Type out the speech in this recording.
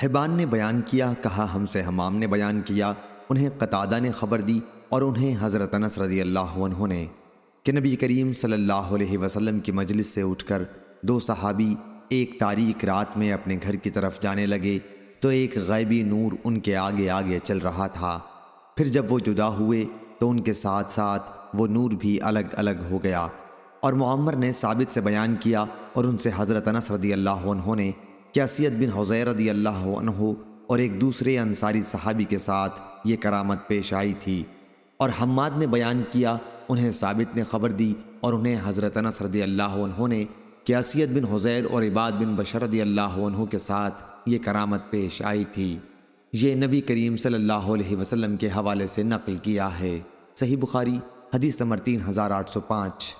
हैबान ने बयान किया कहा हमसे हमाम ने बयान किया उन्हें कतादा ने खबर दी और उन्हें हज़रत अनस रदी अल्लाह ने कि नबी करीम सल्लल्लाहु अलैहि वसल्लम की मजलिस से उठकर दो सहाबी एक तारीख रात में अपने घर की तरफ जाने लगे तो एक गैबी नूर उनके आगे आगे चल रहा था फिर जब वो जुदा हुए तो उनके साथ साथ वो नूर भी अलग अलग हो गया और मम्मर ने साबित से बयान किया और उनसे हज़रत अनस रदी अल्लाह ने कि बिन हज़ैरदी अल्लाह और एक दूसरे अंसारी सहाबी के साथ ये करामत पेश आई थी और हम्माद ने बयान किया उन्हें साबित ने खबर दी और उन्हें हज़रत अनस अल्लाह ने कि बिन हज़ैर और इबाद बिन बशरदी अल्लाह के साथ ये करामत पेश आई थी ये नबी करीम सल्लल्लाहु अलैहि वसल्लम के हवाले से नकल किया है सही बुखारी हदीस नंबर तीन हज़ार आठ सौ पाँच